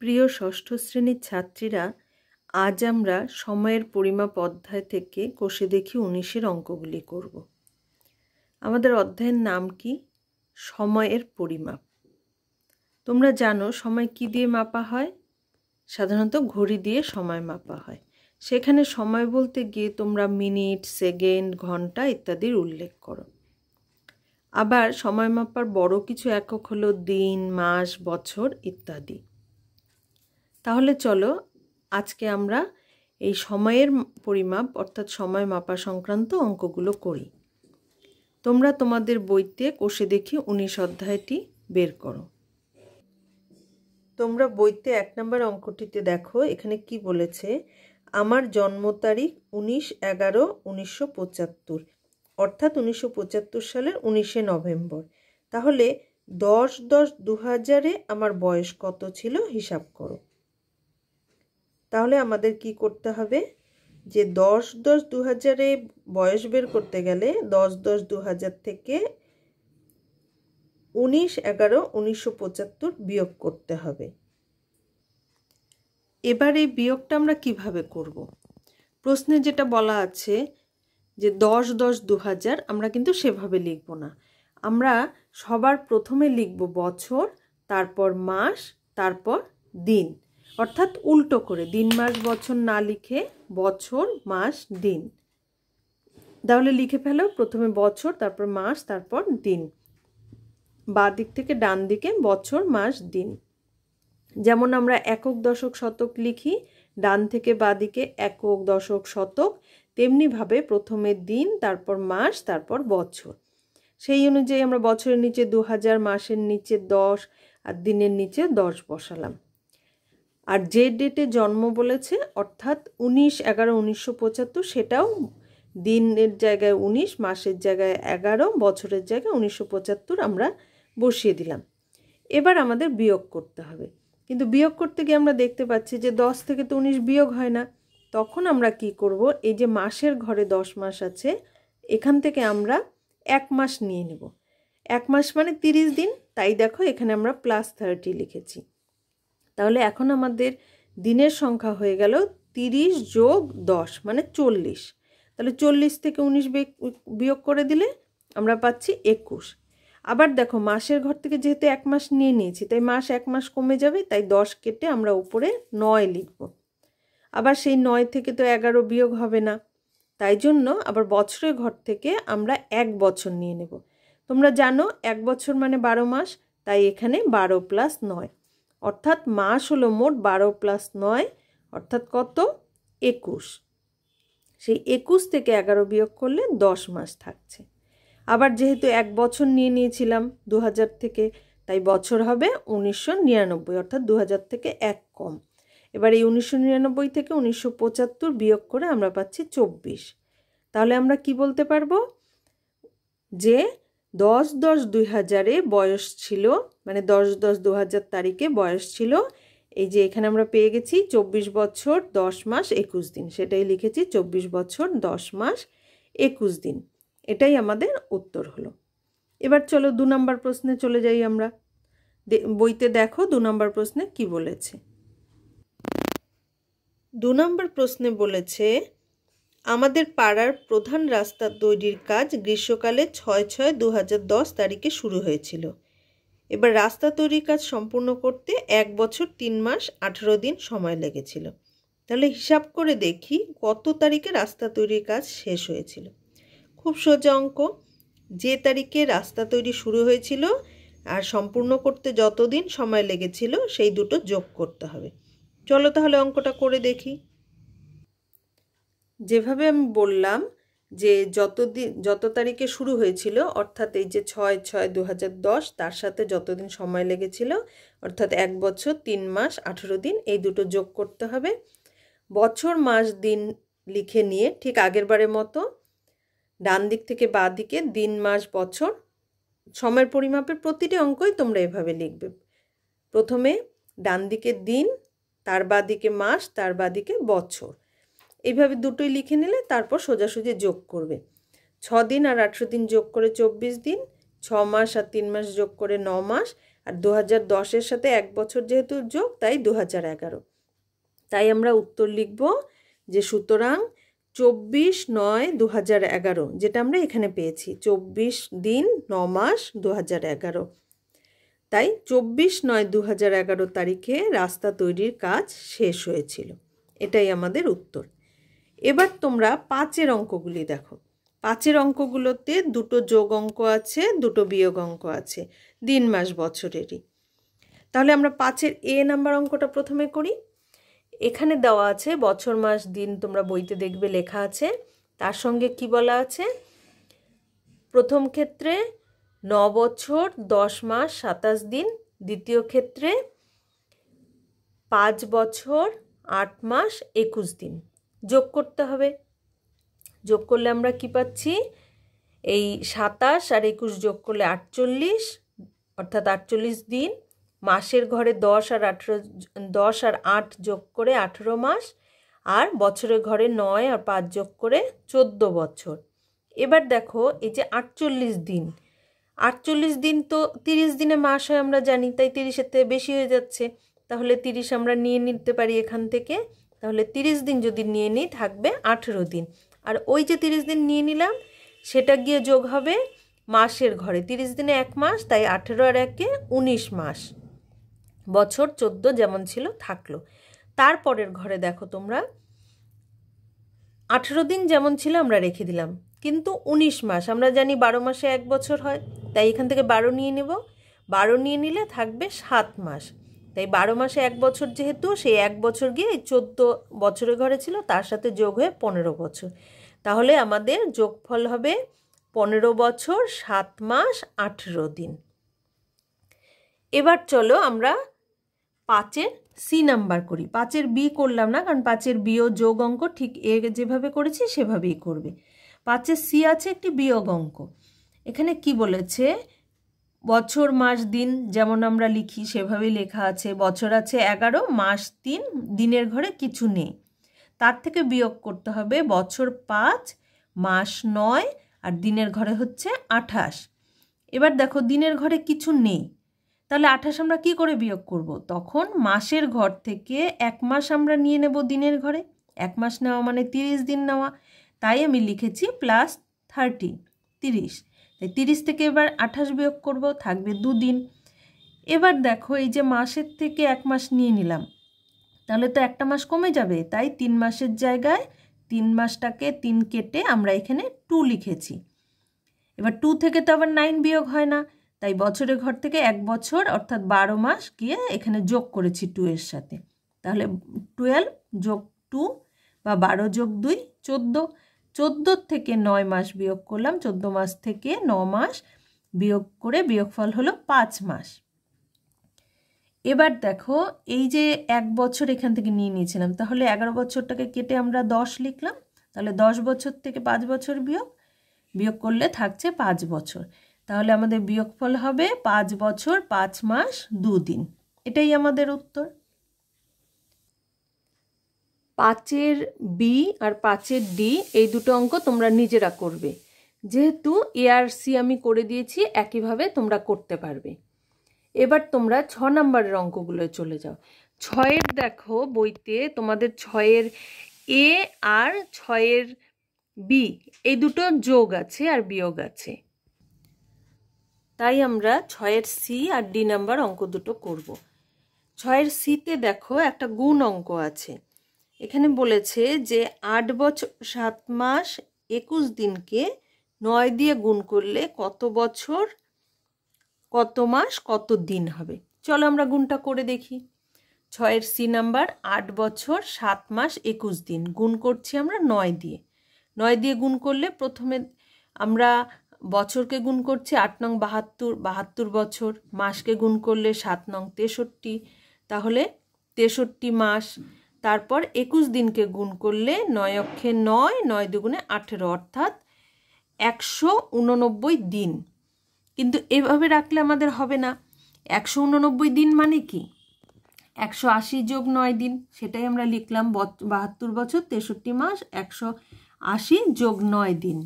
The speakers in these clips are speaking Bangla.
প্রিয় ষষ্ঠ শ্রেণীর ছাত্রীরা আজ আমরা সময়ের পরিমাপ অধ্যায় থেকে কষে দেখি উনিশের অঙ্কগুলি করব আমাদের অধ্যায়ের নাম কি সময়ের পরিমাপ তোমরা জানো সময় কি দিয়ে মাপা হয় সাধারণত ঘড়ি দিয়ে সময় মাপা হয় সেখানে সময় বলতে গিয়ে তোমরা মিনিট সেকেন্ড ঘন্টা ইত্যাদির উল্লেখ করো আবার সময় মাপার বড় কিছু একক হলো দিন মাস বছর ইত্যাদি তাহলে চলো আজকে আমরা এই সময়ের পরিমাপ অর্থাৎ সময় মাপা সংক্রান্ত অঙ্কগুলো করি তোমরা তোমাদের বইতে কষে দেখি উনিশ অধ্যায়টি বের করো তোমরা বইতে এক নম্বর অঙ্কটিতে দেখো এখানে কি বলেছে আমার জন্ম তারিখ উনিশ এগারো উনিশশো পঁচাত্তর অর্থাৎ উনিশশো পঁচাত্তর সালের উনিশে নভেম্বর তাহলে দশ দশ দু হাজারে আমার বয়স কত ছিল হিসাব করো তাহলে আমাদের কি করতে হবে যে দশ দশ দু হাজারে বয়স বের করতে গেলে দশ দশ দু হাজার থেকে উনিশ এগারো উনিশশো পঁচাত্তর বিয়োগ করতে হবে এবার এই বিয়োগটা আমরা কিভাবে করব। প্রশ্নে যেটা বলা আছে যে দশ দশ দু হাজার আমরা কিন্তু সেভাবে লিখব না আমরা সবার প্রথমে লিখব বছর তারপর মাস তারপর দিন অর্থাৎ উল্টো করে দিন মাস বছর না লিখে বছর মাস দিন তাহলে লিখে ফেলো প্রথমে বছর তারপর মাস তারপর দিন বা দিক থেকে ডান দিকে বছর মাস দিন যেমন আমরা একক দশক শতক লিখি ডান থেকে দিকে একক দশক শতক তেমনিভাবে প্রথমে দিন তারপর মাস তারপর বছর সেই অনুযায়ী আমরা বছরের নিচে দু মাসের নিচে দশ আর দিনের নিচে দশ বসালাম আর যে ডেটে জন্ম বলেছে অর্থাৎ উনিশ এগারো উনিশশো পঁচাত্তর সেটাও দিনের জায়গায় উনিশ মাসের জায়গায় এগারো বছরের জায়গায় উনিশশো পঁচাত্তর আমরা বসিয়ে দিলাম এবার আমাদের বিয়োগ করতে হবে কিন্তু বিয়োগ করতে গিয়ে আমরা দেখতে পাচ্ছি যে দশ থেকে তো উনিশ বিয়োগ হয় না তখন আমরা কি করব এই যে মাসের ঘরে দশ মাস আছে এখান থেকে আমরা এক মাস নিয়ে নেব এক মাস মানে তিরিশ দিন তাই দেখো এখানে আমরা প্লাস থার্টি লিখেছি তাহলে এখন আমাদের দিনের সংখ্যা হয়ে গেল তিরিশ যোগ দশ মানে চল্লিশ তাহলে চল্লিশ থেকে উনিশ বিয়োগ করে দিলে আমরা পাচ্ছি একুশ আবার দেখো মাসের ঘর থেকে যেহেতু এক মাস নিয়ে নিয়েছি তাই মাস এক মাস কমে যাবে তাই দশ কেটে আমরা উপরে নয় লিখব আবার সেই নয় থেকে তো এগারো বিয়োগ হবে না তাই জন্য আবার বছরের ঘর থেকে আমরা এক বছর নিয়ে নেব তোমরা জানো এক বছর মানে বারো মাস তাই এখানে বারো প্লাস নয় অর্থাৎ মাস হলো মোট বারো প্লাস নয় অর্থাৎ কত একুশ সেই একুশ থেকে এগারো বিয়োগ করলে দশ মাস থাকছে আবার যেহেতু এক বছর নিয়ে নিয়েছিলাম দু থেকে তাই বছর হবে উনিশশো নিরানব্বই অর্থাৎ দু থেকে এক কম এবার এই উনিশশো নিরানব্বই থেকে উনিশশো পঁচাত্তর বিয়োগ করে আমরা পাচ্ছি চব্বিশ তাহলে আমরা কি বলতে পারবো যে দশ দশ দুই হাজারে বয়স ছিল মানে দশ দশ দু হাজার তারিখে বয়স ছিল এই যে এখানে আমরা পেয়ে গেছি চব্বিশ বছর দশ মাস একুশ দিন সেটাই লিখেছি চব্বিশ বছর দশ মাস একুশ দিন এটাই আমাদের উত্তর হলো এবার চলো দু নম্বর প্রশ্নে চলে যাই আমরা বইতে দেখো দু নম্বর প্রশ্নে কি বলেছে দু নম্বর প্রশ্নে বলেছে আমাদের পাড়ার প্রধান রাস্তা তৈরির কাজ গ্রীষ্মকালে ছয় ছয় দু দশ তারিখে শুরু হয়েছিল এবার রাস্তা তৈরির কাজ সম্পূর্ণ করতে এক বছর তিন মাস আঠেরো দিন সময় লেগেছিল তাহলে হিসাব করে দেখি কত তারিখে রাস্তা তৈরির কাজ শেষ হয়েছিল খুব সোজা অঙ্ক যে তারিখে রাস্তা তৈরি শুরু হয়েছিল আর সম্পূর্ণ করতে যতদিন সময় লেগেছিল সেই দুটো যোগ করতে হবে চলো তাহলে অঙ্কটা করে দেখি যেভাবে আমি বললাম যে যতদিন যত তারিখে শুরু হয়েছিল অর্থাৎ এই যে ছয় ছয় দু তার সাথে যতদিন সময় লেগেছিল অর্থাৎ এক বছর তিন মাস আঠেরো দিন এই দুটো যোগ করতে হবে বছর মাস দিন লিখে নিয়ে ঠিক আগের বারের মতো ডান দিক থেকে বা দিকে দিন মাস বছর সময়ের পরিমাপের প্রতিটি অঙ্কই তোমরা এভাবে লিখবে প্রথমে ডান দিকে দিন তার বাদিকে মাস তার বাদিকে বছর এইভাবে দুটোই লিখে নিলে তারপর সোজাসুজি যোগ করবে ছ দিন আর আটশো দিন যোগ করে চব্বিশ দিন ছ মাস আর তিন মাস যোগ করে ন মাস আর দু হাজার দশের সাথে এক বছর যেহেতু যোগ তাই দু হাজার এগারো তাই আমরা উত্তর লিখব যে সুতরাং চব্বিশ নয় দু হাজার এগারো যেটা আমরা এখানে পেয়েছি চব্বিশ দিন ন মাস দু হাজার এগারো তাই চব্বিশ নয় দু হাজার এগারো তারিখে রাস্তা তৈরির কাজ শেষ হয়েছিল এটাই আমাদের উত্তর এবার তোমরা পাঁচের অঙ্কগুলি দেখো পাঁচের অঙ্কগুলোতে দুটো যোগ অঙ্ক আছে দুটো বিয়োগ অঙ্ক আছে দিন মাস বছরেরই তাহলে আমরা পাঁচের এ নাম্বার অঙ্কটা প্রথমে করি এখানে দেওয়া আছে বছর মাস দিন তোমরা বইতে দেখবে লেখা আছে তার সঙ্গে কি বলা আছে প্রথম ক্ষেত্রে ন বছর দশ মাস সাতাশ দিন দ্বিতীয় ক্ষেত্রে পাঁচ বছর আট মাস একুশ দিন যোগ করতে হবে যোগ করলে আমরা কি পাচ্ছি এই সাতাশ আর একুশ যোগ করলে আটচল্লিশ অর্থাৎ আটচল্লিশ দিন মাসের ঘরে দশ আর আঠেরো দশ আর আট যোগ করে আঠেরো মাস আর বছরের ঘরে নয় আর পাঁচ যোগ করে চোদ্দো বছর এবার দেখো এই যে আটচল্লিশ দিন আটচল্লিশ দিন তো তিরিশ দিনে মাস হয় আমরা জানি তাই তিরিশের থেকে বেশি হয়ে যাচ্ছে তাহলে তিরিশ আমরা নিয়ে নিতে পারি এখান থেকে তাহলে তিরিশ দিন যদি নিয়ে নিই থাকবে আঠেরো দিন আর ওই যে তিরিশ দিন নিয়ে নিলাম সেটা গিয়ে যোগ হবে মাসের ঘরে তিরিশ দিনে এক মাস তাই আঠেরো আর একে উনিশ মাস বছর চোদ্দ যেমন ছিল থাকলো তারপরের ঘরে দেখো তোমরা আঠেরো দিন যেমন ছিল আমরা রেখে দিলাম কিন্তু উনিশ মাস আমরা জানি বারো মাসে এক বছর হয় তাই এখান থেকে বারো নিয়ে নেব বারো নিয়ে নিলে থাকবে সাত মাস তাই বারো মাসে এক বছর যেহেতু সেই এক বছর গিয়ে চোদ্দ বছরের ঘরে ছিল তার সাথে যোগ হয়ে পনেরো বছর তাহলে আমাদের যোগফল হবে পনেরো বছর সাত মাস আঠেরো দিন এবার চলো আমরা পাঁচের সি নাম্বার করি পাঁচের বি করলাম না কারণ পাঁচের বিও যোগ অঙ্ক ঠিক এ যেভাবে করেছি সেভাবেই করবে পাঁচের সি আছে একটি বিয়োগ অঙ্ক এখানে কি বলেছে বছর মাস দিন যেমন আমরা লিখি সেভাবেই লেখা আছে বছর আছে এগারো মাস তিন দিনের ঘরে কিছু নেই তার থেকে বিয়োগ করতে হবে বছর পাঁচ মাস নয় আর দিনের ঘরে হচ্ছে আঠাশ এবার দেখো দিনের ঘরে কিছু নেই তাহলে আঠাশ আমরা কি করে বিয়োগ করব। তখন মাসের ঘর থেকে এক মাস আমরা নিয়ে নেব দিনের ঘরে এক মাস নেওয়া মানে তিরিশ দিন নেওয়া তাই আমি লিখেছি প্লাস থার্টি তিরিশ তাই তিরিশ থেকে এবার আঠাশ বিয়োগ করব থাকবে দুদিন এবার দেখো এই যে মাসের থেকে এক মাস নিয়ে নিলাম তাহলে তো একটা মাস কমে যাবে তাই তিন মাসের জায়গায় তিন মাসটাকে তিন কেটে আমরা এখানে টু লিখেছি এবার টু থেকে তো আবার নাইন বিয়োগ হয় না তাই বছরের ঘর থেকে এক বছর অর্থাৎ বারো মাস গিয়ে এখানে যোগ করেছি টু এর সাথে তাহলে টুয়েলভ যোগ টু বা বারো যোগ দুই চোদ্দো চোদ্দোর থেকে নয় মাস বিয়োগ করলাম চোদ্দ মাস থেকে ন মাস বিয়োগ করে বিয়োগফল হলো পাঁচ মাস এবার দেখো এই যে এক বছর এখান থেকে নিয়ে নিয়েছিলাম তাহলে এগারো বছরটাকে কেটে আমরা দশ লিখলাম তাহলে দশ বছর থেকে পাঁচ বছর বিয়োগ বিয়োগ করলে থাকছে পাঁচ বছর তাহলে আমাদের বিয়োগফল হবে পাঁচ বছর পাঁচ মাস দুদিন এটাই আমাদের উত্তর পাঁচের বি আর পাঁচের ডি এই দুটো অঙ্ক তোমরা নিজেরা করবে যেহেতু এ আর সি আমি করে দিয়েছি একইভাবে তোমরা করতে পারবে এবার তোমরা ছ নম্বরের অঙ্কগুলো চলে যাও ছয়ের দেখো বইতে তোমাদের ছয়ের এ আর ছয়ের বি এই দুটো যোগ আছে আর বিয়োগ আছে তাই আমরা ছয়ের সি আর ডি নাম্বার অঙ্ক দুটো করব। ছয়ের সিতে দেখো একটা গুণ অঙ্ক আছে এখানে বলেছে যে আট বছর সাত মাস একুশ দিনকে নয় দিয়ে গুণ করলে কত বছর কত মাস কত দিন হবে চলো আমরা গুণটা করে দেখি ছয়ের সি নাম্বার আট বছর সাত মাস একুশ দিন গুণ করছি আমরা নয় দিয়ে নয় দিয়ে গুণ করলে প্রথমে আমরা বছরকে গুণ করছি আট নং বাহাত্তর বাহাত্তর বছর মাসকে গুণ করলে সাত নং তেষট্টি তাহলে তেষট্টি মাস তারপর একুশ দিনকে গুণ করলে নয় অক্ষে নয় নয় দুগুণে আঠেরো অর্থাৎ একশো উননব্বই দিন কিন্তু এভাবে রাখলে আমাদের হবে না একশো উননব্বই দিন মানে কি একশো আশি যোগ নয় দিন সেটাই আমরা লিখলাম বাহাত্তর বছর তেষট্টি মাস একশো আশি যোগ নয় দিন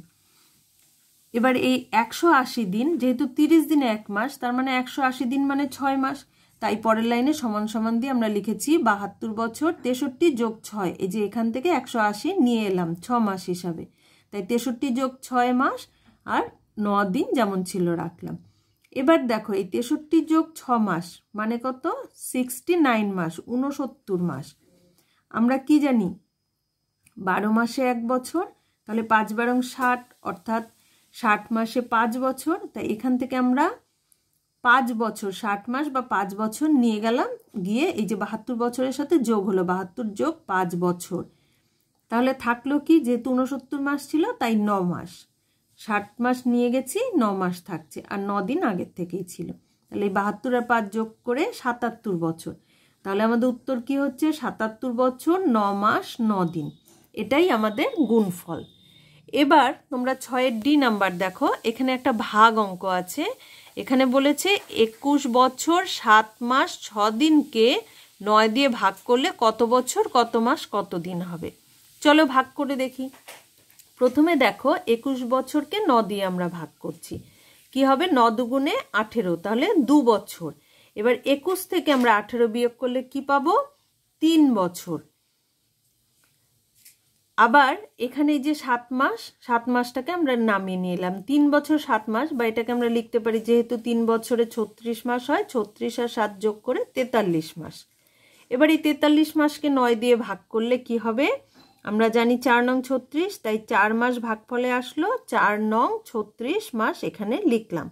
এবার এই একশো আশি দিন যেহেতু তিরিশ দিনে এক মাস তার মানে একশো আশি দিন মানে ছয় মাস তাই পরের লাইনে সমান সমান দিয়ে আমরা লিখেছি বাহাত্তর বছর তেষট্টি যোগ ছয় এই যে এখান থেকে একশো আশি নিয়ে এলাম ছ মাস হিসাবে তাই তেষট্টি যোগ ছয় মাস আর ন দিন যেমন ছিল রাখলাম এবার দেখো এই তেষট্টি যোগ ছ মাস মানে কত সিক্সটি নাইন মাস উনসত্তর মাস আমরা কি জানি বারো মাসে এক বছর তাহলে পাঁচ বারং ষাট অর্থাৎ ষাট মাসে পাঁচ বছর তাই এখান থেকে আমরা পাঁচ বছর ষাট মাস বা পাঁচ বছর নিয়ে গেলাম গিয়ে এই যে বাহাত্তর বছরের সাথে যোগ হলো বাহাত্তর যোগ পাঁচ বছর তাহলে থাকলো কি যেহেতু উনসত্তর মাস ছিল তাই ন মাস ষাট মাস নিয়ে গেছি ন মাস থাকছে আর ন দিন আগের থেকেই ছিল তাহলে এই বাহাত্তর আর পাঁচ যোগ করে সাতাত্তর বছর তাহলে আমাদের উত্তর কি হচ্ছে সাতাত্তর বছর ন মাস ন দিন এটাই আমাদের গুণফল এবার তোমরা ছয়ের ডি নাম্বার দেখো এখানে একটা ভাগ অঙ্ক আছে এখানে বলেছে একুশ বছর সাত মাস ছ দিনকে নয় দিয়ে ভাগ করলে কত বছর কত মাস কত দিন হবে চলো ভাগ করে দেখি প্রথমে দেখো একুশ বছরকে ন দিয়ে আমরা ভাগ করছি কি হবে ন দুগুণে আঠেরো তাহলে দু বছর এবার একুশ থেকে আমরা আঠেরো বিয়োগ করলে কি পাবো তিন বছর আবার এখানে যে সাত মাস সাত মাসটাকে আমরা নামিয়ে নিলাম তিন বছর সাত মাস বা এটাকে আমরা লিখতে পারি যেহেতু তিন বছরে ছত্রিশ মাস হয় ছত্রিশ আর সাত যোগ করে তেতাল্লিশ মাস এবার এই তেতাল্লিশ মাসকে নয় দিয়ে ভাগ করলে কি হবে আমরা জানি চার নং ছত্রিশ তাই চার মাস ভাগ ফলে আসলো চার নং ছত্রিশ মাস এখানে লিখলাম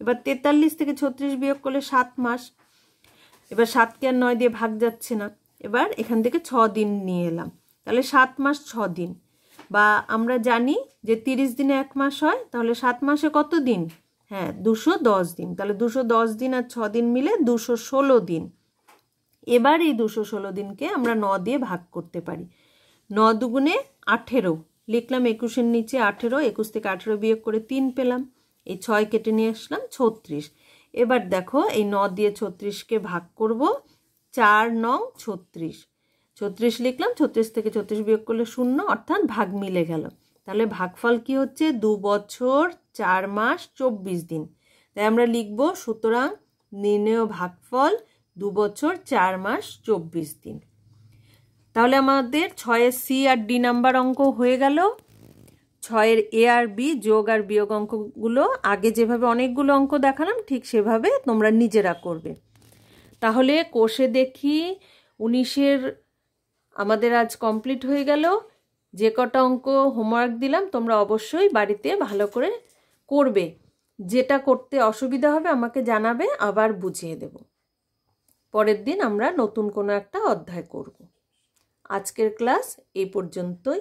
এবার তেতাল্লিশ থেকে ছত্রিশ বিয়োগ করলে সাত মাস এবার সাতকে আর নয় দিয়ে ভাগ যাচ্ছে না এবার এখান থেকে ছ দিন নিয়ে এলাম তাহলে সাত মাস ছ দিন বা আমরা জানি যে তিরিশ দিনে এক মাস হয় তাহলে সাত মাসে কত দিন হ্যাঁ দুশো দশ দিন তাহলে দুশো দশ দিন আর ছ দিন মিলে দুশো ষোলো দিন এবার এই দুশো ষোলো দিনকে আমরা ন দিয়ে ভাগ করতে পারি ন দুগুণে আঠেরো লিখলাম একুশের নিচে আঠেরো একুশ থেকে আঠেরো বিয়োগ করে তিন পেলাম এই ছয় কেটে নিয়ে আসলাম ছত্রিশ এবার দেখো এই ন দিয়ে ছত্রিশকে ভাগ করব চার নং ছত্রিশ ছত্রিশ লিখলাম ছত্রিশ থেকে ছত্রিশ বিয়োগ করলে শূন্য অর্থাৎ ভাগ মিলে গেল তাহলে ভাগফল কি হচ্ছে দু বছর চার মাস চব্বিশ দিন তাই আমরা লিখব সুতরাং ভাগ ভাগফল দু বছর চার মাস চব্বিশ দিন তাহলে আমাদের ছয়ের সি আর ডি নাম্বার অঙ্ক হয়ে গেল ছয়ের এ আর বি যোগ আর বিয়োগ অঙ্কগুলো আগে যেভাবে অনেকগুলো অঙ্ক দেখালাম ঠিক সেভাবে তোমরা নিজেরা করবে তাহলে কোষে দেখি উনিশের আমাদের আজ কমপ্লিট হয়ে গেল যে কটা অঙ্ক হোমওয়ার্ক দিলাম তোমরা অবশ্যই বাড়িতে ভালো করে করবে যেটা করতে অসুবিধা হবে আমাকে জানাবে আবার বুঝিয়ে দেব পরের দিন আমরা নতুন কোনো একটা অধ্যায় করব আজকের ক্লাস এই পর্যন্তই